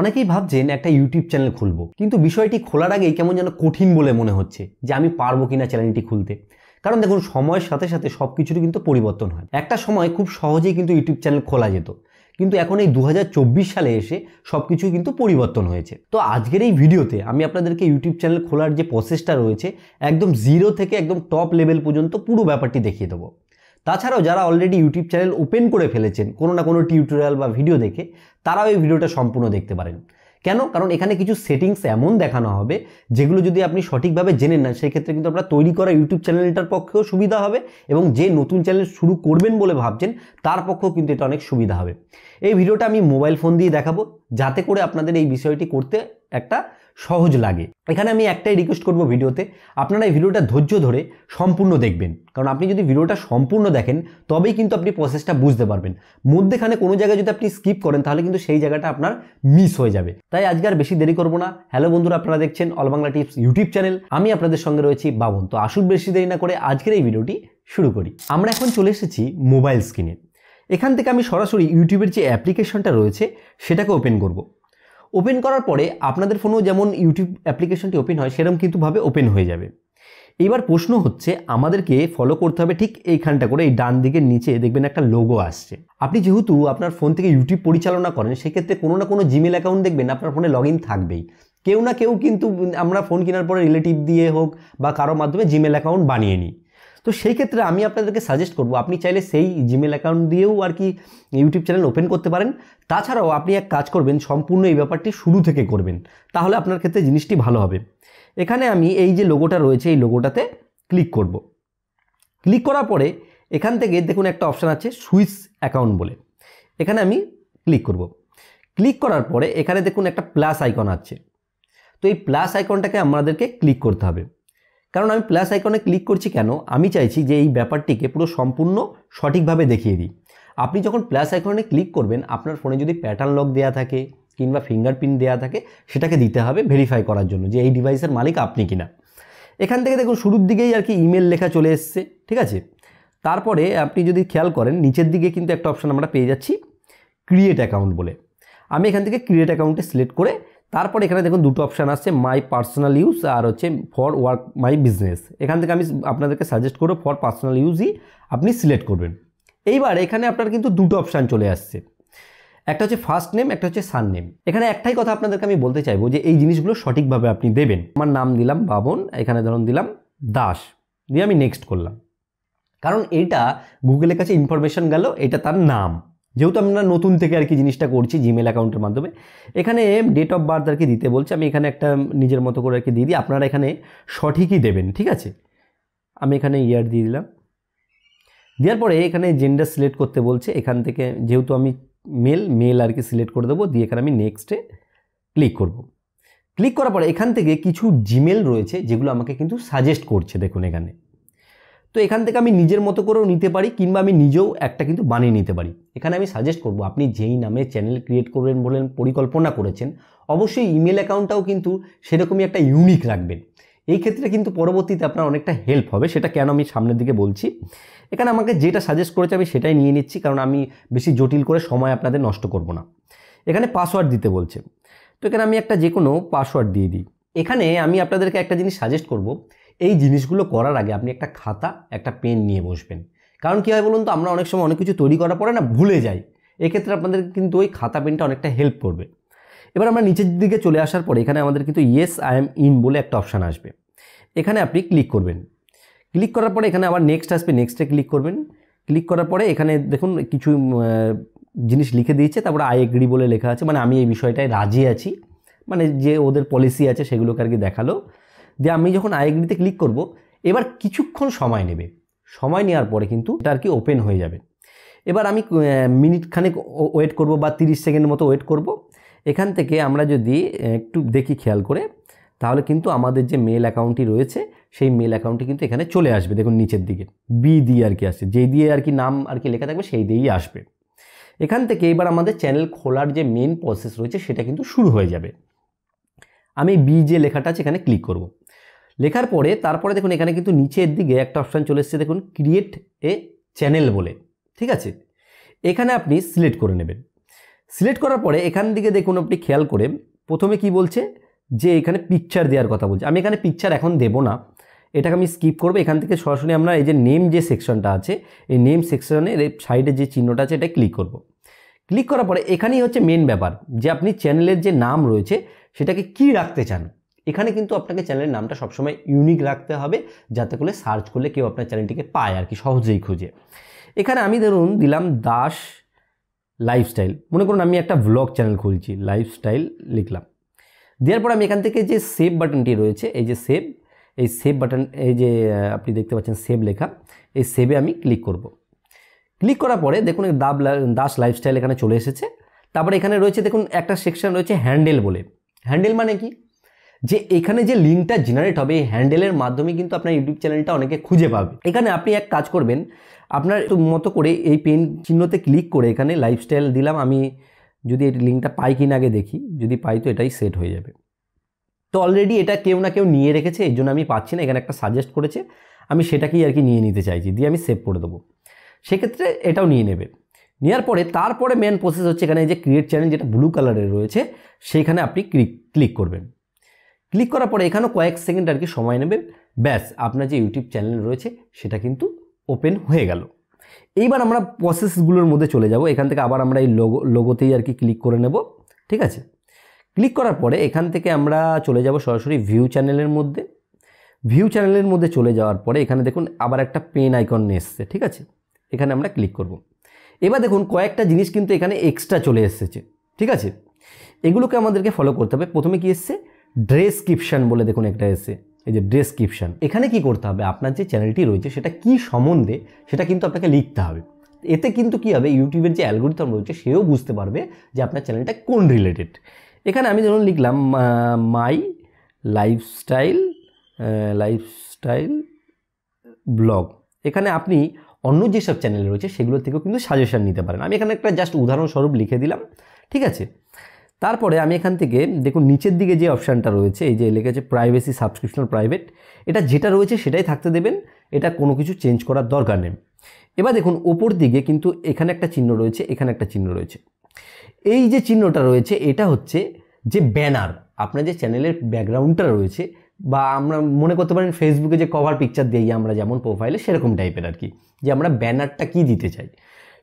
অনেকেই ভাবছেন একটা ইউটিউব চ্যানেল খুলবো কিন্তু বিষয়টি খোলার আগেই কেমন যেন কঠিন বলে মনে হচ্ছে যে আমি পারবো কিনা চ্যানেলটি খুলতে কারণ দেখুন সময়ের সাথে সাথে সব কিছুরই কিন্তু পরিবর্তন হয় একটা সময় খুব সহজেই কিন্তু ইউটিউব চ্যানেল খোলা যেত কিন্তু এখন এই দু সালে এসে সব কিছুই কিন্তু পরিবর্তন হয়েছে তো আজকের এই ভিডিওতে আমি আপনাদেরকে ইউটিউব চ্যানেল খোলার যে প্রসেসটা রয়েছে একদম জিরো থেকে একদম টপ লেভেল পর্যন্ত পুরো ব্যাপারটি দেখিয়ে দেবো তাছাড়াও যারা অলরেডি ইউটিউব চ্যানেল ওপেন করে ফেলেছেন কোনো না কোনো টিউটোরিয়াল বা ভিডিও দেখে তারাও এই ভিডিওটা সম্পূর্ণ দেখতে পারেন কেন কারণ এখানে কিছু সেটিংস এমন দেখানো হবে যেগুলো যদি আপনি সঠিকভাবে জেনে নেন সেক্ষেত্রে কিন্তু আপনার তৈরি করা ইউটিউব চ্যানেলটার পক্ষেও সুবিধা হবে এবং যে নতুন চ্যানেল শুরু করবেন বলে ভাবছেন তার পক্ষেও কিন্তু এটা অনেক সুবিধা হবে এই ভিডিওটা আমি মোবাইল ফোন দিয়ে দেখাবো যাতে করে আপনাদের এই বিষয়টি করতে একটা সহজ লাগে এখানে আমি একটাই রিকোয়েস্ট করব ভিডিওতে আপনারা এই ভিডিওটা ধৈর্য ধরে সম্পূর্ণ দেখবেন কারণ আপনি যদি ভিডিওটা সম্পূর্ণ দেখেন তবেই কিন্তু আপনি প্রসেসটা বুঝতে পারবেন মধ্যেখানে কোনো জায়গায় যদি আপনি স্কিপ করেন তাহলে কিন্তু সেই জায়গাটা আপনার মিস হয়ে যাবে তাই আজকে আর বেশি দেরি করবো না হ্যালো বন্ধুরা আপনারা দেখছেন all Bangla tips YouTube channel আমি আপনাদের সঙ্গে রয়েছি বাবন তো আসুন বেশি দেরি না করে আজকের এই ভিডিওটি শুরু করি আমরা এখন চলে এসেছি মোবাইল স্ক্রিনে এখান থেকে আমি সরাসরি ইউটিউবের যে অ্যাপ্লিকেশনটা রয়েছে সেটাকে ওপেন করব ওপেন করার পরে আপনাদের ফোনেও যেমন ইউটিউব অ্যাপ্লিকেশনটি ওপেন হয় সেরকম কিন্তুভাবে ওপেন হয়ে যাবে এইবার প্রশ্ন হচ্ছে আমাদেরকে ফলো করতে হবে ঠিক এইখানটা করে এই ডান দিকের নিচে দেখবেন একটা লোগো আসছে আপনি যেহেতু আপনার ফোন থেকে ইউটিউব পরিচালনা করেন সেক্ষেত্রে কোনো না কোনো জিমেল অ্যাকাউন্ট দেখবেন আপনার ফোনে লগ ইন থাকবেই কেউ না কেউ কিন্তু আমরা ফোন কেনার পরে রিলেটিভ দিয়ে হোক বা কারোর মাধ্যমে জিমেল অ্যাকাউন্ট বানিয়ে নিই তো সেই ক্ষেত্রে আমি আপনাদেরকে সাজেস্ট করব আপনি চাইলে সেই জিমেল অ্যাকাউন্ট দিয়েও আর কি ইউটিউব চ্যানেল ওপেন করতে পারেন তাছাড়াও আপনি এক কাজ করবেন সম্পূর্ণ এই ব্যাপারটি শুরু থেকে করবেন তাহলে আপনার ক্ষেত্রে জিনিসটি ভালো হবে এখানে আমি এই যে লোগোটা রয়েছে এই লোগোটাতে ক্লিক করব। ক্লিক করার পরে এখান থেকে দেখুন একটা অপশান আছে সুইস অ্যাকাউন্ট বলে এখানে আমি ক্লিক করব। ক্লিক করার পরে এখানে দেখুন একটা প্লাস আইকন আছে তো এই প্লাস আইকনটাকে আমাদেরকে ক্লিক করতে হবে কারণ আমি প্লাস আইকনে ক্লিক করছি কেন আমি চাইছি যে এই ব্যাপারটিকে পুরো সম্পূর্ণ সঠিকভাবে দেখিয়ে দিই আপনি যখন প্লাস আইকনে ক্লিক করবেন আপনার ফোনে যদি প্যাটার্ন লক দেওয়া থাকে কিংবা ফিঙ্গারপ্রিন্ট দেওয়া থাকে সেটাকে দিতে হবে ভেরিফাই করার জন্য যে এই ডিভাইসের মালিক আপনি কিনা এখান থেকে দেখুন শুরুর দিকেই আর কি ইমেল লেখা চলে এসছে ঠিক আছে তারপরে আপনি যদি খেয়াল করেন নিচের দিকে কিন্তু একটা অপশান আমরা পেয়ে যাচ্ছি ক্রিয়েট অ্যাকাউন্ট বলে আমি এখান থেকে ক্রিয়েট অ্যাকাউন্টে সিলেক্ট করে তারপর এখানে দেখুন দুটো অপশান আছে মাই পার্সোনাল ইউজ আর হচ্ছে ফর ওয়ার্ক মাই বিজনেস এখান থেকে আমি আপনাদেরকে সাজেস্ট করবো ফর পার্সোনাল ইউজই আপনি সিলেক্ট করবেন এইবার এখানে আপনার কিন্তু দুটো অপশান চলে আসছে একটা হচ্ছে ফার্স্ট নেম একটা হচ্ছে সান নেম এখানে একটাই কথা আপনাদেরকে আমি বলতে চাইবো যে এই জিনিসগুলো সঠিকভাবে আপনি দেবেন আমার নাম দিলাম বাবন এখানে ধরুন দিলাম দাস দিয়ে আমি নেক্সট করলাম কারণ এটা গুগলের কাছে ইনফরমেশন গেল এটা তার নাম যেহেতু আমরা নতুন থেকে আর কি জিনিসটা করছি জিমেল অ্যাকাউন্টের মাধ্যমে এখানে ডেট অফ বার্থ আর কি দিতে বলছে আমি এখানে একটা নিজের মতো করে আর কি দিয়ে দিই আপনারা এখানে সঠিকই দেবেন ঠিক আছে আমি এখানে ইয়ার দিয়ে দিলাম দেওয়ার পরে এখানে জেন্ডার সিলেক্ট করতে বলছে এখান থেকে যেহেতু আমি মেল মেল আর কি সিলেক্ট করে দেবো দিয়ে এখানে আমি নেক্সটে ক্লিক করব। ক্লিক করার পরে এখান থেকে কিছু জিমেল রয়েছে যেগুলো আমাকে কিন্তু সাজেস্ট করছে দেখুন এখানে তো এখান থেকে আমি নিজের মতো করেও নিতে পারি কিংবা আমি নিজেও একটা কিন্তু বানিয়ে নিতে পারি এখানে আমি সাজেস্ট করব আপনি যেই নামে চ্যানেল ক্রিয়েট করবেন বলেন পরিকল্পনা করেছেন অবশ্যই ইমেল অ্যাকাউন্টটাও কিন্তু সেরকমই একটা ইউনিক রাখবেন এই ক্ষেত্রে কিন্তু পরবর্তীতে আপনার অনেকটা হেল্প হবে সেটা কেন আমি সামনের দিকে বলছি এখানে আমাকে যেটা সাজেস্ট করেছে আমি সেটাই নিয়ে নিচ্ছি কারণ আমি বেশি জটিল করে সময় আপনাদের নষ্ট করব না এখানে পাসওয়ার্ড দিতে বলছে তো এখানে আমি একটা যে কোনো পাসওয়ার্ড দিয়ে দিই এখানে আমি আপনাদেরকে একটা জিনিস সাজেস্ট করব এই জিনিসগুলো করার আগে আপনি একটা খাতা একটা পেন নিয়ে বসবেন কারণ কী হয় বলুন তো আমরা অনেক সময় অনেক কিছু তৈরি করার পরে না ভুলে যাই এক্ষেত্রে আপনাদের কিন্তু ওই খাতা পেনটা অনেকটা হেল্প করবে এবার আমরা নিচের দিকে চলে আসার পরে এখানে আমাদের কিন্তু ইয়েস আই এম ইন বলে একটা অপশান আসবে এখানে আপনি ক্লিক করবেন ক্লিক করার পরে এখানে আবার নেক্সট আসবে নেক্সটে ক্লিক করবেন ক্লিক করার পরে এখানে দেখুন কিছু জিনিস লিখে দিয়েছে তারপরে আই এগ্রি বলে লেখা আছে মানে আমি এই বিষয়টায় রাজি আছি মানে যে ওদের পলিসি আছে সেগুলোকে আর কি দেখালো দিয়ে আমি যখন আইগ্রিতে ক্লিক করব এবার কিছুক্ষণ সময় নেবে সময় নেওয়ার পরে কিন্তু এটা আর কি ওপেন হয়ে যাবে এবার আমি মিনিট খানেক ওয়েট করব বা 30 সেকেন্ড মতো ওয়েট করব এখান থেকে আমরা যদি একটু দেখি খেয়াল করে তাহলে কিন্তু আমাদের যে মেল অ্যাকাউন্টটি রয়েছে সেই মেল অ্যাকাউন্টটি কিন্তু এখানে চলে আসবে দেখুন নিচের দিকে বি দিয়ে আর কি আসছে যেই দিয়ে আর কি নাম আর কি লেখা থাকবে সেই দিয়েই আসবে এখান থেকে এবার আমাদের চ্যানেল খোলার যে মেন প্রসেস রয়েছে সেটা কিন্তু শুরু হয়ে যাবে আমি বি যে লেখাটা আছে এখানে ক্লিক করব লেখার পরে তারপরে দেখুন এখানে কিন্তু নিচের দিকে একটা অপশান চলে এসছে দেখুন ক্রিয়েট এ চ্যানেল বলে ঠিক আছে এখানে আপনি সিলেক্ট করে নেবেন সিলেক্ট করার পরে এখান দিকে দেখুন আপনি খেয়াল করে প্রথমে কি বলছে যে এখানে পিকচার দেওয়ার কথা বলছে আমি এখানে পিকচার এখন দেব না এটাকে আমি স্কিপ করবো এখান থেকে সরাসরি আমরা এই যে নেম যে সেকশনটা আছে এই নেম সেকশনের সাইডে যে চিহ্নটা আছে এটা ক্লিক করব। ক্লিক করার পরে এখানেই হচ্ছে মেন ব্যাপার যে আপনি চ্যানেলের যে নাম রয়েছে সেটাকে কি রাখতে চান এখানে কিন্তু আপনাকে চ্যানেলের নামটা সবসময় ইউনিক রাখতে হবে যাতে করে সার্চ করলে কেউ আপনার চ্যানেলটিকে পায় আর কি সহজেই খুঁজে এখানে আমি ধরুন দিলাম দাস লাইফস্টাইল মনে করুন আমি একটা ব্লগ চ্যানেল খুলছি লাইফস্টাইল লিখলাম দেওয়ার পর আমি এখান থেকে যে সেভ বাটনটি রয়েছে এই যে সেভ এই সেভ বাটন এই যে আপনি দেখতে পাচ্ছেন সেভ লেখা এই সেভে আমি ক্লিক করব। ক্লিক করার পরে দেখুন দাব দাস লাইফস্টাইল এখানে চলে এসেছে তারপরে এখানে রয়েছে দেখুন একটা সেকশন রয়েছে হ্যান্ডেল বলে হ্যান্ডেল মানে কি যে এখানে যে লিঙ্কটা জেনারেট হবে এই হ্যান্ডেলের মাধ্যমে কিন্তু আপনার ইউটিউব চ্যানেলটা অনেকে খুঁজে পাবে এখানে আপনি এক কাজ করবেন আপনার মতো করে এই পেন চিহ্নতে ক্লিক করে এখানে লাইফস্টাইল দিলাম আমি যদি এই লিঙ্কটা পাই কিনা আগে দেখি যদি পাই তো এটাই সেট হয়ে যাবে তো অলরেডি এটা কেউ না কেউ নিয়ে রেখেছে এই জন্য আমি পাচ্ছি না এখানে একটা সাজেস্ট করেছে আমি সেটাকেই আর কি নিয়ে নিতে চাইছি দিয়ে আমি সেভ করে দেবো সেক্ষেত্রে এটাও নিয়ে নেবে নেওয়ার পরে তারপরে মেন প্রসেস হচ্ছে এখানে যে ক্রিয়েট চ্যানেল যেটা ব্লু কালারের রয়েছে সেখানে আপনি ক্লিক ক্লিক করবেন ক্লিক করার পরে এখানেও কয়েক সেকেন্ড আর কি সময় নেবে ব্যাস আপনার যে ইউটিউব চ্যানেল রয়েছে সেটা কিন্তু ওপেন হয়ে গেল এইবার আমরা প্রসেসগুলোর মধ্যে চলে যাব এখান থেকে আবার আমরা এই লোগো লোগোতেই আর কি ক্লিক করে নেব ঠিক আছে ক্লিক করার পরে এখান থেকে আমরা চলে যাব সরাসরি ভিউ চ্যানেলের মধ্যে ভিউ চ্যানেলের মধ্যে চলে যাওয়ার পরে এখানে দেখুন আবার একটা পেন আইকন নিয়ে এসছে ঠিক আছে এখানে আমরা ক্লিক করব। এবার দেখুন কয়েকটা জিনিস কিন্তু এখানে এক্সট্রা চলে এসেছে ঠিক আছে এগুলোকে আমাদেরকে ফলো করতে হবে প্রথমে কি এসছে ড্রেসক্রিপশান বলে দেখুন একটা এসে এই যে ড্রেসক্রিপশান এখানে কি করতে হবে আপনার যে চ্যানেলটি রয়েছে সেটা কি সম্বন্ধে সেটা কিন্তু আপনাকে লিখতে হবে এতে কিন্তু কী হবে ইউটিউবের যে অ্যালগোরিথম রয়েছে সেও বুঝতে পারবে যে আপনার চ্যানেলটা কোন রিলেটেড এখানে আমি ধরুন লিখলাম মাই লাইফস্টাইল লাইফস্টাইল ব্লগ এখানে আপনি অন্য যেসব চ্যানেল রয়েছে সেগুলোর থেকেও কিন্তু সাজেশান নিতে পারেন আমি এখানে একটা জাস্ট উদাহরণস্বরূপ লিখে দিলাম ঠিক আছে তারপরে আমি এখান থেকে দেখুন নিচের দিকে যে অপশানটা রয়েছে এই যে লেগেছে প্রাইভেসি সাবস্ক্রিপশন প্রাইভেট এটা যেটা রয়েছে সেটাই থাকতে দেবেন এটা কোনো কিছু চেঞ্জ করার দরকার নেই এবার দেখুন ওপর দিকে কিন্তু এখানে একটা চিহ্ন রয়েছে এখানে একটা চিহ্ন রয়েছে এই যে চিহ্নটা রয়েছে এটা হচ্ছে যে ব্যানার আপনার যে চ্যানেলের ব্যাকগ্রাউন্ডটা রয়েছে বা আমরা মনে করতে পারেন ফেসবুকে যে কভার পিকচার দিই আমরা যেমন প্রোফাইলে সেরকম টাইপের আর কি যে আমরা ব্যানারটা কি দিতে চাই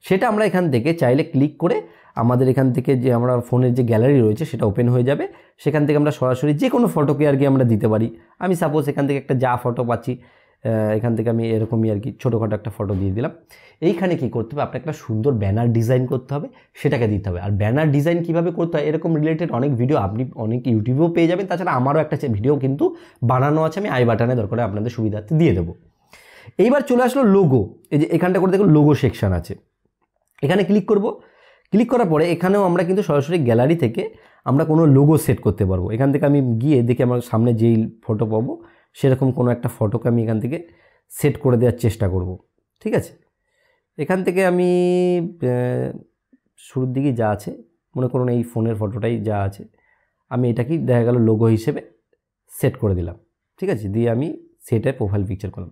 সেটা আমরা এখান থেকে চাইলে ক্লিক করে আমাদের এখান থেকে যে আমরা ফোনের যে গ্যালারি রয়েছে সেটা ওপেন হয়ে যাবে সেখান থেকে আমরা সরাসরি যে কোনো ফটোকে আর কি আমরা দিতে পারি আমি সাপোজ এখান থেকে একটা যা ফটো পাচ্ছি এখান থেকে আমি এরকমই আর কি ছোটোখাটো একটা ফটো দিয়ে দিলাম এইখানে কি করতে হবে আপনাকে একটা সুন্দর ব্যানার ডিজাইন করতে হবে সেটাকে দিতে হবে আর ব্যানার ডিজাইন কিভাবে করতে হয় এরকম রিলেটেড অনেক ভিডিও আপনি অনেক ইউটিউবেও পেয়ে যাবেন তাছাড়া আমারও একটা ভিডিও কিন্তু বানানো আছে আমি আই বাটানে দরকারে আপনাদের সুবিধার্থে দিয়ে দেবো এইবার চলে আসলো লোগো এই যে এখানটা করে দেখুন লোগো সেকশান আছে এখানে ক্লিক করব ক্লিক করার পরে এখানেও আমরা কিন্তু সরাসরি গ্যালারি থেকে আমরা কোনো লোগো সেট করতে পারবো এখান থেকে আমি গিয়ে দেখি আমার সামনে যেই ফটো পাবো সেরকম কোনো একটা ফটোকে আমি এখান থেকে সেট করে দেওয়ার চেষ্টা করব ঠিক আছে এখান থেকে আমি শুরুর দিকে যা আছে মনে করুন এই ফোনের ফটোটাই যা আছে আমি এটাকেই দেখা গেল লোগো হিসেবে সেট করে দিলাম ঠিক আছে দিয়ে আমি সেটের প্রোফাইল পিকচার করলাম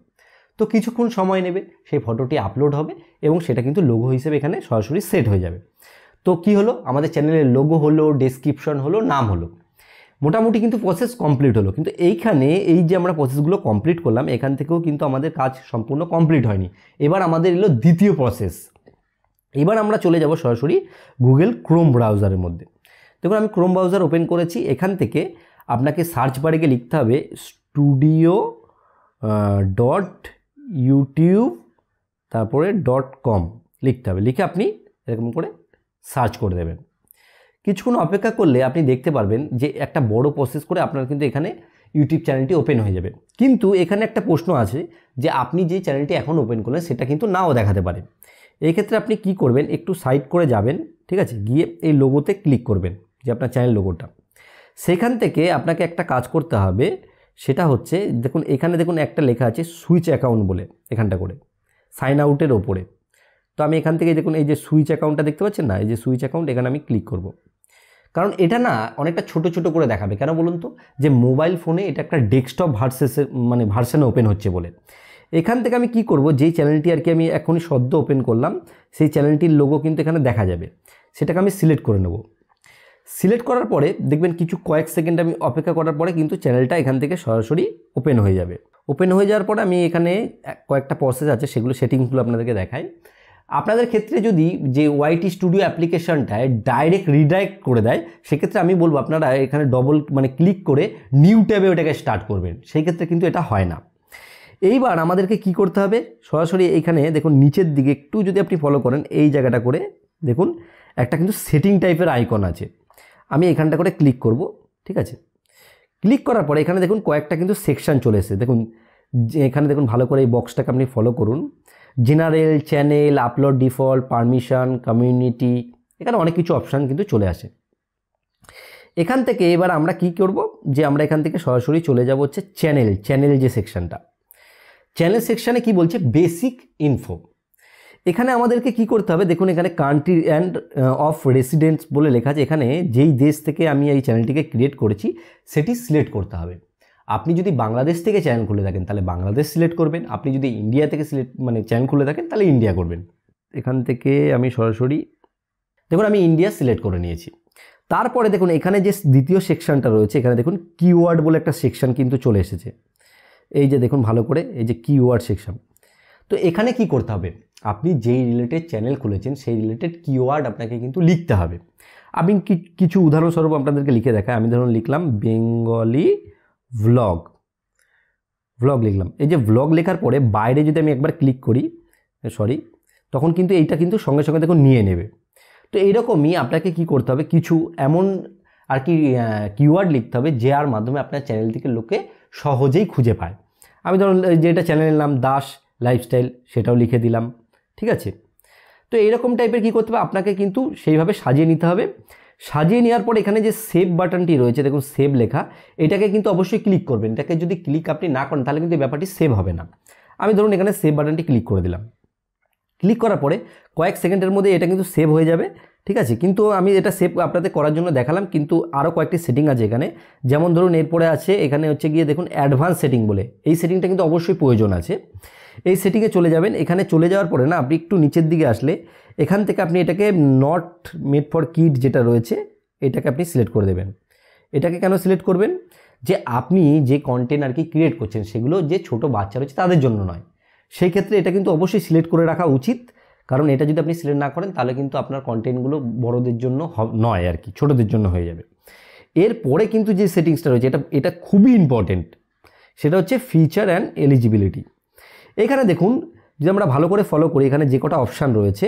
তো কিছুক্ষণ সময় নেবে সেই ফটোটি আপলোড হবে এবং সেটা কিন্তু লোগো হিসেবে এখানে সরাসরি সেট হয়ে যাবে তো কি হলো আমাদের চ্যানেলের লোগো হলো ডেসক্রিপশন হলো নাম হলো মোটামুটি কিন্তু প্রসেস কমপ্লিট হলো কিন্তু এইখানে এই যে আমরা প্রসেসগুলো কমপ্লিট করলাম এখান থেকেও কিন্তু আমাদের কাজ সম্পূর্ণ কমপ্লিট হয়নি এবার আমাদের এলো দ্বিতীয় প্রসেস এবার আমরা চলে যাব সরাসরি গুগল ক্রোম ব্রাউজারের মধ্যে দেখুন আমি ক্রোম ব্রাউজার ওপেন করেছি এখান থেকে আপনাকে সার্চ বারে গিয়ে লিখতে হবে স্টুডিও ডট ইউটিউব তারপরে ডট কম লিখতে হবে লিখে আপনি এরকম করে সার্চ করে দেবেন কিছুক্ষণ অপেক্ষা করলে আপনি দেখতে পারবেন যে একটা বড় প্রসেস করে আপনার কিন্তু এখানে ইউটিউব চ্যানেলটি ওপেন হয়ে যাবে কিন্তু এখানে একটা প্রশ্ন আছে যে আপনি যে চ্যানেলটি এখন ওপেন করলেন সেটা কিন্তু নাও দেখাতে পারে এই ক্ষেত্রে আপনি কি করবেন একটু সাইড করে যাবেন ঠিক আছে গিয়ে এই লোগোতে ক্লিক করবেন যে আপনার চ্যানেল লোগোটা সেখান থেকে আপনাকে একটা কাজ করতে হবে সেটা হচ্ছে দেখুন এখানে দেখুন একটা লেখা আছে সুইচ অ্যাকাউন্ট বলে এখানটা করে সাইন আউটের ওপরে তো আমি এখান থেকে দেখুন এই যে সুইচ অ্যাকাউন্টটা দেখতে পাচ্ছেন না এই যে সুইচ অ্যাকাউন্ট এখানে আমি ক্লিক করব। কারণ এটা না অনেকটা ছোট ছোট করে দেখাবে কেন বলুন তো যে মোবাইল ফোনে এটা একটা ডেস্কটপ ভার্সেসের মানে ভার্সানে ওপেন হচ্ছে বলে এখান থেকে আমি কি করব যেই চ্যানেলটি আর কি আমি এখনই সদ্য ওপেন করলাম সেই চ্যানেলটির লোগো কিন্তু এখানে দেখা যাবে সেটাকে আমি সিলেক্ট করে নেবো সিলেক্ট করার পরে দেখবেন কিছু কয়েক সেকেন্ড আমি অপেক্ষা করার পরে কিন্তু চ্যানেলটা এখান থেকে সরাসরি ওপেন হয়ে যাবে ওপেন হয়ে যাওয়ার পরে আমি এখানে কয়েকটা প্রসেস আছে সেগুলো সেটিংসগুলো আপনাদেরকে দেখাই আপনাদের ক্ষেত্রে যদি যে ওয়াইটি স্টুডিও অ্যাপ্লিকেশানটায় ডাইরেক্ট রিডাইরেক্ট করে দেয় সেক্ষেত্রে আমি বলবো আপনারা এখানে ডবল মানে ক্লিক করে নিউ ট্যাবে ওটাকে স্টার্ট করবেন সেই ক্ষেত্রে কিন্তু এটা হয় না এইবার আমাদেরকে কি করতে হবে সরাসরি এইখানে দেখুন নিচের দিকে একটু যদি আপনি ফলো করেন এই জায়গাটা করে দেখুন একটা কিন্তু সেটিং টাইপের আইকন আছে আমি এখানটা করে ক্লিক করব ঠিক আছে ক্লিক করার পরে এখানে দেখুন কয়েকটা কিন্তু সেকশান চলে এসে দেখুন এখানে দেখুন ভালো করে এই বক্সটাকে আপনি ফলো করুন general channel upload default permission community এখানে অনেক কিছু অপশান কিন্তু চলে আসে এখান থেকে এবার আমরা কি করব যে আমরা এখান থেকে সরাসরি চলে যাব হচ্ছে চ্যানেল চ্যানেল যে সেকশানটা চ্যানেল সেকশানে কি বলছে বেসিক ইনফো এখানে আমাদেরকে কি করতে হবে দেখুন এখানে কান্ট্রি অ্যান্ড অফ রেসিডেন্স বলে লেখা আছে এখানে যেই দেশ থেকে আমি এই চ্যানেলটিকে ক্রিয়েট করেছি সেটি সিলেক্ট করতে হবে আপনি যদি বাংলাদেশ থেকে চ্যানেল খুলে থাকেন তাহলে বাংলাদেশ সিলেক্ট করবেন আপনি যদি ইন্ডিয়া থেকে সিলেক্ট মানে চ্যানেল খুলে থাকেন তাহলে ইন্ডিয়া করবেন এখান থেকে আমি সরাসরি দেখুন আমি ইন্ডিয়া সিলেক্ট করে নিয়েছি তারপরে দেখুন এখানে যে দ্বিতীয় সেকশনটা রয়েছে এখানে দেখুন কিওয়ার্ড বলে একটা সেকশন কিন্তু চলে এসেছে এই যে দেখুন ভালো করে এই যে কিওয়ার্ড সেকশন তো এখানে কি করতে হবে আপনি যেই রিলেটেড চ্যানেল খুলেছেন সেই রিলেটেড কিওয়ার্ড আপনাকে কিন্তু লিখতে হবে আমি কিছু উদাহরণস্বরূপ আপনাদেরকে লিখে দেখাই আমি ধরুন লিখলাম বেঙ্গলি ভ্লগ ভ্লগ লিখলাম এই যে ভ্লগ লেখার পরে বাইরে যদি আমি একবার ক্লিক করি সরি তখন কিন্তু এইটা কিন্তু সঙ্গে সঙ্গে দেখুন নিয়ে নেবে তো এইরকমই আপনাকে কি করতে হবে কিছু এমন আর কি কিওয়ার্ড লিখতে হবে যে আর মাধ্যমে আপনার চ্যানেল থেকে লোকে সহজেই খুঁজে পায় আমি ধরুন যেটা চ্যানেলের নাম দাস লাইফস্টাইল সেটাও লিখে দিলাম ঠিক আছে তো এইরকম টাইপের কি করতে হবে আপনাকে কিন্তু সেইভাবে সাজিয়ে নিতে হবে সাজিয়ে নেওয়ার পর এখানে যে সেভ বাটনটি রয়েছে দেখুন সেভ লেখা এটাকে কিন্তু অবশ্যই ক্লিক করবেন এটাকে যদি ক্লিক আপনি না করেন তাহলে কিন্তু ব্যাপারটি সেভ হবে না আমি ধরুন এখানে সেভ বাটনটি ক্লিক করে দিলাম ক্লিক করার পরে কয়েক সেকেন্ডের মধ্যে এটা কিন্তু সেভ হয়ে যাবে ঠিক আছে কিন্তু আমি এটা সেভ আপনাদের করার জন্য দেখালাম কিন্তু আরও কয়েকটি সেটিং আছে এখানে যেমন ধরুন এরপরে আছে এখানে হচ্ছে গিয়ে দেখুন অ্যাডভান্স সেটিং বলে এই সেটিংটা কিন্তু অবশ্যই প্রয়োজন আছে এই সেটিংয়ে চলে যাবেন এখানে চলে যাওয়ার পরে না আপনি একটু নিচের দিকে আসলে এখান থেকে আপনি এটাকে নট মেড ফর কিড যেটা রয়েছে এটাকে আপনি সিলেক্ট করে দেবেন এটাকে কেন সিলেক্ট করবেন যে আপনি যে কন্টেন্ট আর কি ক্রিয়েট করছেন সেগুলো যে ছোট বাচ্চা রয়েছে তাদের জন্য নয় সেই ক্ষেত্রে এটা কিন্তু অবশ্যই সিলেক্ট করে রাখা উচিত কারণ এটা যদি আপনি সিলেক্ট না করেন তাহলে কিন্তু আপনার কন্টেন্টগুলো বড়দের জন্য নয় আর কি ছোটোদের জন্য হয়ে যাবে এরপরে কিন্তু যে সেটিংসটা রয়েছে এটা এটা খুবই ইম্পর্টেন্ট সেটা হচ্ছে ফিচার অ্যান্ড এলিজিবিলিটি এখানে দেখুন যদি আমরা ভালো করে ফলো করি এখানে যে কটা অপশান রয়েছে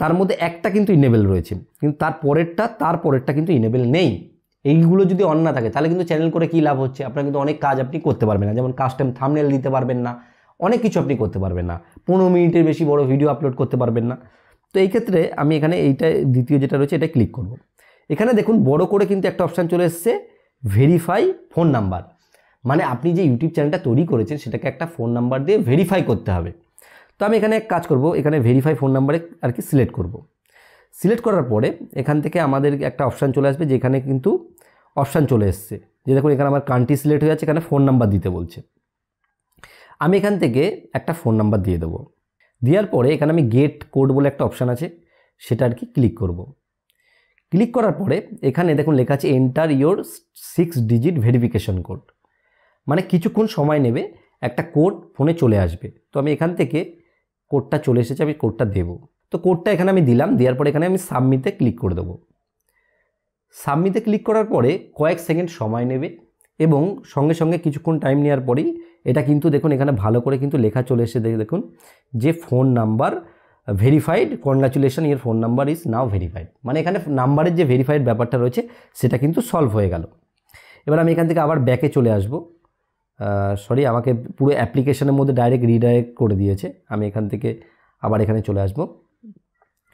তার মধ্যে একটা কিন্তু ইনেবেল রয়েছে কিন্তু তার পরেরটা তার পরেরটা কিন্তু ইনেবেল নেই এইগুলো যদি অন না থাকে তাহলে কিন্তু চ্যানেল করে কী লাভ হচ্ছে আপনার কিন্তু অনেক কাজ আপনি করতে পারবেন না যেমন কাস্টম থামনেল দিতে পারবেন না অনেক কিছু আপনি করতে পারবেন না পনেরো মিনিটের বেশি বড় ভিডিও আপলোড করতে পারবেন না তো এই ক্ষেত্রে আমি এখানে এইটা দ্বিতীয় যেটা রয়েছে এটা ক্লিক করব এখানে দেখুন বড় করে কিন্তু একটা অপশান চলে এসছে ভেরিফাই ফোন নাম্বার মানে আপনি যে ইউটিউব চ্যানেলটা তৈরি করেছেন সেটাকে একটা ফোন নাম্বার দিয়ে ভেরিফাই করতে হবে তো আমি এখানে এক কাজ করব এখানে ভেরিফাই ফোন নাম্বারে আর কি সিলেক্ট করব। সিলেক্ট করার পরে এখান থেকে আমাদের একটা অপশান চলে আসবে যেখানে কিন্তু অপশান চলে এসছে যে দেখুন এখানে আমার কান্ট্রি সিলেক্ট হয়ে আছে এখানে ফোন নাম্বার দিতে বলছে আমি এখান থেকে একটা ফোন নাম্বার দিয়ে দেবো দেওয়ার পরে এখানে আমি গেট কোড বলে একটা অপশান আছে সেটা আর কি ক্লিক করব। ক্লিক করার পরে এখানে দেখুন লেখা আছে enter your six digit verification code মানে কিছুক্ষণ সময় নেবে একটা কোড ফোনে চলে আসবে তো আমি এখান থেকে কোডটা চলে এসেছে আমি কোডটা দেব তো কোডটা এখানে আমি দিলাম দেওয়ার পরে এখানে আমি সাবমিতে ক্লিক করে দেবো সাবমিতে ক্লিক করার পরে কয়েক সেকেন্ড সময় নেবে এবং সঙ্গে সঙ্গে কিছুক্ষণ টাইম নেওয়ার পরেই এটা কিন্তু দেখুন এখানে ভালো করে কিন্তু লেখা চলে এসে দেখুন যে phone number verified congratulation your phone number is now verified মানে এখানে নাম্বারের যে ভেরিফাইড ব্যাপারটা রয়েছে সেটা কিন্তু সলভ হয়ে গেল এবার আমি এখান থেকে আবার ব্যাকে চলে আসবো সরি আমাকে পুরো অ্যাপ্লিকেশনের মধ্যে ডাইরেক্ট রিডাইরেক্ট করে দিয়েছে আমি এখান থেকে আবার এখানে চলে আসব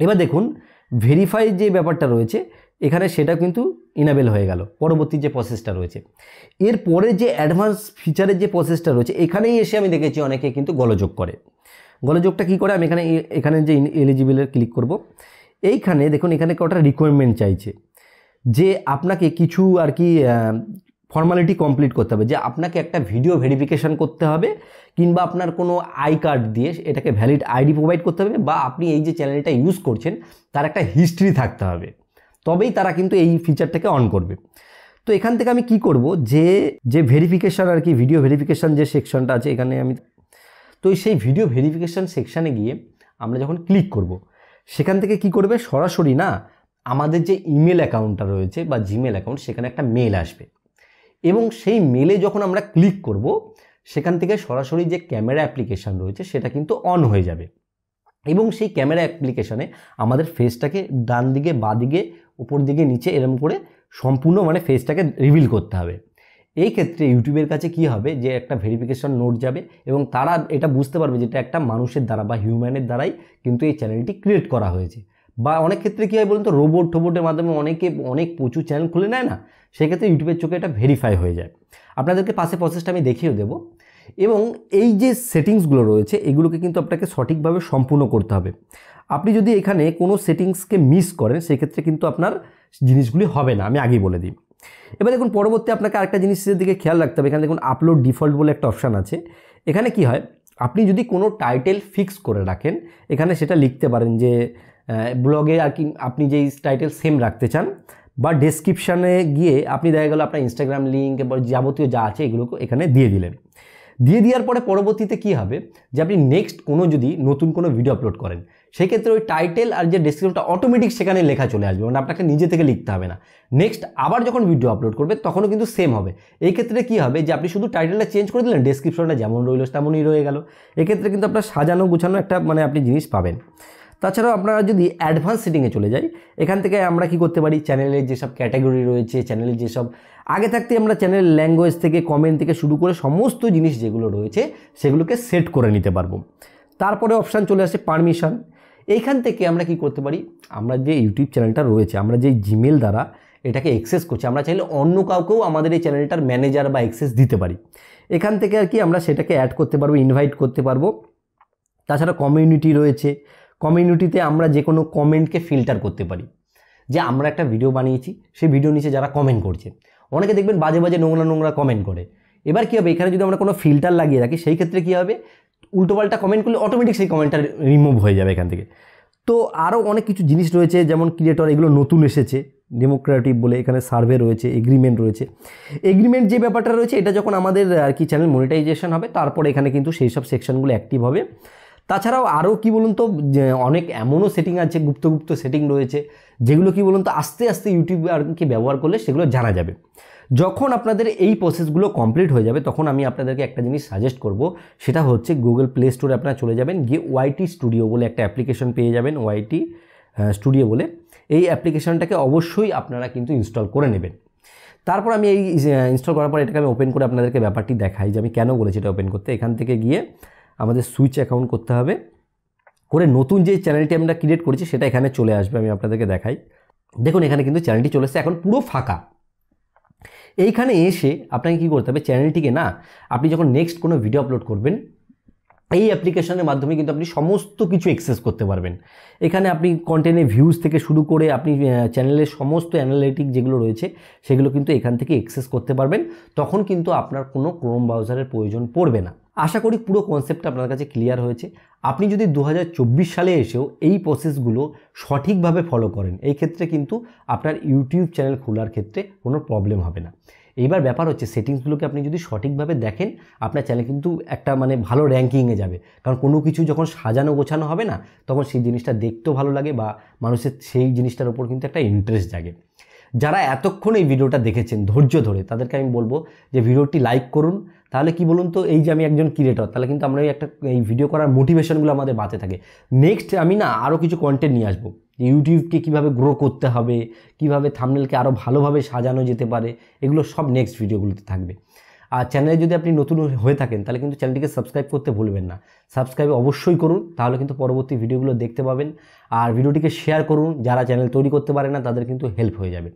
এবার দেখুন ভেরিফাই যে ব্যাপারটা রয়েছে এখানে সেটা কিন্তু ইনাবেল হয়ে গেল পরবর্তী যে প্রসেসটা রয়েছে এর পরে যে অ্যাডভান্স ফিচারের যে প্রসেসটা রয়েছে এখানেই এসে আমি দেখেছি অনেকে কিন্তু গলযোগ করে গলযোগটা কি করে আমি এখানে এখানে যে এলিজিবলের ক্লিক করব এইখানে দেখুন এখানে কটা রিকোয়ারমেন্ট চাইছে যে আপনাকে কিছু আর কি ফর্মালিটি কমপ্লিট করতে হবে যে আপনাকে একটা ভিডিও ভেরিফিকেশান করতে হবে কিংবা আপনার কোনো আই কার্ড দিয়ে এটাকে ভ্যালিড আইডি প্রোভাইড করতে হবে বা আপনি এই যে চ্যানেলটা ইউজ করছেন তার একটা হিস্ট্রি থাকতে হবে তবেই তারা কিন্তু এই ফিচারটাকে অন করবে তো এখান থেকে আমি কি করব যে যে ভেরিফিকেশান আর কি ভিডিও ভেরিফিকেশান যে সেকশনটা আছে এখানে আমি তো সেই ভিডিও ভেরিফিকেশান সেকশানে গিয়ে আমরা যখন ক্লিক করব। সেখান থেকে কি করবে সরাসরি না আমাদের যে ইমেল অ্যাকাউন্টটা রয়েছে বা জিমেল অ্যাকাউন্ট সেখানে একটা মেল আসবে এবং সেই মেলে যখন আমরা ক্লিক করব সেখান থেকে সরাসরি যে ক্যামেরা অ্যাপ্লিকেশান রয়েছে সেটা কিন্তু অন হয়ে যাবে এবং সেই ক্যামেরা অ্যাপ্লিকেশানে আমাদের ফেসটাকে ডান দিকে বা দিকে উপর দিকে নিচে এরম করে সম্পূর্ণ মানে ফেসটাকে রিভিল করতে হবে এই ক্ষেত্রে ইউটিউবের কাছে কি হবে যে একটা ভেরিফিকেশন নোট যাবে এবং তারা এটা বুঝতে পারবে যেটা একটা মানুষের দ্বারা বা হিউম্যানের দ্বারাই কিন্তু এই চ্যানেলটি ক্রিয়েট করা হয়েছে বা অনেক ক্ষেত্রে কী হয় বলুন তো রোবট টোবোটের মাধ্যমে অনেকে অনেক প্রচুর চ্যানেল খুলে নেয় না সেক্ষেত্রে ইউটিউবের চোখে এটা ভেরিফাই হয়ে যায় আপনাদেরকে পাশে প্রসেসটা আমি দেখিয়ে দেবো এবং এই যে সেটিংসগুলো রয়েছে এগুলোকে কিন্তু আপনাকে সঠিকভাবে সম্পূর্ণ করতে হবে আপনি যদি এখানে কোনো সেটিংসকে মিস করেন সেক্ষেত্রে কিন্তু আপনার জিনিসগুলি হবে না আমি আগেই বলে দিই এবার দেখুন পরবর্তী আপনাকে আরেকটা জিনিসের দিকে খেয়াল রাখতে হবে এখানে দেখুন আপলোড ডিফল্ট বলে একটা অপশান আছে এখানে কি হয় আপনি যদি কোনো টাইটেল ফিক্স করে রাখেন এখানে সেটা লিখতে পারেন যে ব্লগে আর কি আপনি যেই টাইটেল সেম রাখতে চান বা ডেসক্রিপশানে গিয়ে আপনি দেখা গেলো আপনার ইনস্টাগ্রাম লিঙ্ক এবং যাবতীয় যা আছে এগুলোকে এখানে দিয়ে দিলেন দিয়ে দেওয়ার পরে পরবর্তীতে কি হবে যে আপনি নেক্সট কোনো যদি নতুন কোনো ভিডিও আপলোড করেন সেক্ষেত্রে ওই টাইটেল আর যে ডেসক্রিপশনটা অটোমেটিক সেখানে লেখা চলে আসবে মানে আপনাকে নিজে থেকে লিখতে হবে না নেক্সট আবার যখন ভিডিও আপলোড করবে তখনও কিন্তু সেম হবে এই ক্ষেত্রে কি হবে যে আপনি শুধু টাইটেলটা চেঞ্জ করে দিলেন ডেসক্রিপশনটা যেমন রইল তেমনই রয়ে গেল এক্ষেত্রে কিন্তু আপনার সাজানো গুছানো একটা মানে আপনি জিনিস পাবেন তাছাড়াও আপনারা যদি অ্যাডভান্স সেটিংয়ে চলে যাই এখান থেকে আমরা কি করতে পারি চ্যানেলের যেসব ক্যাটাগরি রয়েছে চ্যানেলের যেসব আগে থাকতে আমরা চ্যানেলের ল্যাঙ্গুয়েজ থেকে কমেন্ট থেকে শুরু করে সমস্ত জিনিস যেগুলো রয়েছে সেগুলোকে সেট করে নিতে পারবো তারপরে অপশান চলে আসে পারমিশন এইখান থেকে আমরা কি করতে পারি আমরা যে ইউটিউব চ্যানেলটা রয়েছে আমরা যে জিমেল দ্বারা এটাকে এক্সেস করছি আমরা চাইলে অন্য কাউকেও আমাদের এই চ্যানেলটার ম্যানেজার বা এক্সেস দিতে পারি এখান থেকে আর কি আমরা সেটাকে অ্যাড করতে পারবো ইনভাইট করতে পারবো তাছাড়া কমিউনিটি রয়েছে কমিউনিটিতে আমরা যে কোনো কমেন্টকে ফিল্টার করতে পারি যে আমরা একটা ভিডিও বানিয়েছি সেই ভিডিও নিচে যারা কমেন্ট করছে অনেকে দেখবেন বাজে বাজে নোংরা নোংরা কমেন্ট করে এবার কী হবে এখানে যদি আমরা কোনো ফিল্টার লাগিয়ে রাখি সেই ক্ষেত্রে কী হবে উল্টোপাল্টা কমেন্ট করলে অটোমেটিক সেই কমেন্টটা রিমুভ হয়ে যাবে এখান থেকে তো আরও অনেক কিছু জিনিস রয়েছে যেমন ক্রিয়েটর এগুলো নতুন এসেছে ডেমোক্রেটিভ বলে এখানে সার্ভে রয়েছে এগ্রিমেন্ট রয়েছে এগ্রিমেন্ট যে ব্যাপারটা রয়েছে এটা যখন আমাদের আর কি চ্যানেল মনিটাইজেশন হবে তারপর এখানে কিন্তু সেই সব সেকশনগুলো অ্যাক্টিভ হবে তাছাড়াও আরও কি বলুন তো অনেক এমনও সেটিং আছে গুপ্ত গুপ্ত সেটিং রয়েছে যেগুলো কি বলুন তো আস্তে আস্তে ইউটিউবারকে ব্যবহার করলে সেগুলো জানা যাবে যখন আপনাদের এই প্রসেসগুলো কমপ্লিট হয়ে যাবে তখন আমি আপনাদেরকে একটা জিনিস সাজেস্ট করব সেটা হচ্ছে গুগল প্লে স্টোরে আপনারা চলে যাবেন গিয়ে ওয়াইটি স্টুডিও বলে একটা অ্যাপ্লিকেশন পেয়ে যাবেন ওয়াইটি স্টুডিও বলে এই অ্যাপ্লিকেশনটাকে অবশ্যই আপনারা কিন্তু ইনস্টল করে নেবেন তারপর আমি এই ইনস্টল করার পর এটাকে আমি ওপেন করে আপনাদেরকে ব্যাপারটি দেখাই যে আমি কেন বলেছি এটা ওপেন করতে এখান থেকে গিয়ে আমাদের সুইচ অ্যাকাউন্ট করতে হবে করে নতুন যে চ্যানেলটি আমরা ক্রিয়েট করেছি সেটা এখানে চলে আসবে আমি আপনাদেরকে দেখাই দেখুন এখানে কিন্তু চ্যানেলটি চলে এসেছে এখন পুরো ফাঁকা এইখানে এসে আপনাকে কী করতে হবে চ্যানেলটিকে না আপনি যখন নেক্সট কোনো ভিডিও আপলোড করবেন এই অ্যাপ্লিকেশনের মাধ্যমে কিন্তু আপনি সমস্ত কিছু অ্যাক্সেস করতে পারবেন এখানে আপনি কন্টেন্টের ভিউজ থেকে শুরু করে আপনি চ্যানেলের সমস্ত অ্যানালিটিক যেগুলো রয়েছে সেগুলো কিন্তু এখান থেকে এক্সেস করতে পারবেন তখন কিন্তু আপনার কোনো ক্রোম ব্রাউজারের প্রয়োজন পড়বে না আশা করি পুরো কনসেপ্টটা আপনার কাছে ক্লিয়ার হয়েছে আপনি যদি দু সালে এসেও এই প্রসেসগুলো সঠিকভাবে ফলো করেন এই ক্ষেত্রে কিন্তু আপনার ইউটিউব চ্যানেল খোলার ক্ষেত্রে কোনো প্রবলেম হবে না এইবার ব্যাপার হচ্ছে সেটিংসগুলোকে আপনি যদি সঠিকভাবে দেখেন আপনার চ্যানেল কিন্তু একটা মানে ভালো র্যাঙ্কিংয়ে যাবে কারণ কোনো কিছু যখন সাজানো গোছানো হবে না তখন সেই জিনিসটা দেখতেও ভালো লাগে বা মানুষের সেই জিনিসটার ওপর কিন্তু একটা ইন্টারেস্ট জাগে যারা এতক্ষণ এই ভিডিওটা দেখেছেন ধৈর্য ধরে তাদেরকে আমি বলবো যে ভিডিওটি লাইক করুন তাহলে কি বলুন তো এই যে আমি একজন ক্রিয়েটর তাহলে কিন্তু আমরা একটা এই ভিডিও করার মোটিভেশনগুলো আমাদের বাঁচে থাকে নেক্সট আমি না আরও কিছু কন্টেন্ট নিয়ে আসবো যে ইউটিউবকে কীভাবে গ্রো করতে হবে কিভাবে থামনেলকে আরও ভালোভাবে সাজানো যেতে পারে এগুলো সব নেক্সট ভিডিওগুলোতে থাকবে আর চ্যানেলে যদি আপনি নতুন হয়ে থাকেন তাহলে কিন্তু চ্যানেলটিকে সাবস্ক্রাইব করতে ভুলবেন না সাবস্ক্রাইব অবশ্যই করুন তাহলে কিন্তু পরবর্তী ভিডিওগুলো দেখতে পাবেন আর ভিডিওটিকে শেয়ার করুন যারা চ্যানেল তৈরি করতে পারে না তাদের কিন্তু হেল্প হয়ে যাবে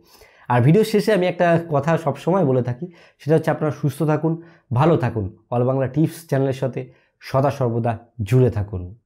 আর ভিডিও শেষে আমি একটা কথা সবসময় বলে থাকি সেটা হচ্ছে আপনারা সুস্থ থাকুন ভালো থাকুন অল বাংলা টিপস চ্যানেলের সাথে সদা সর্বদা জুড়ে থাকুন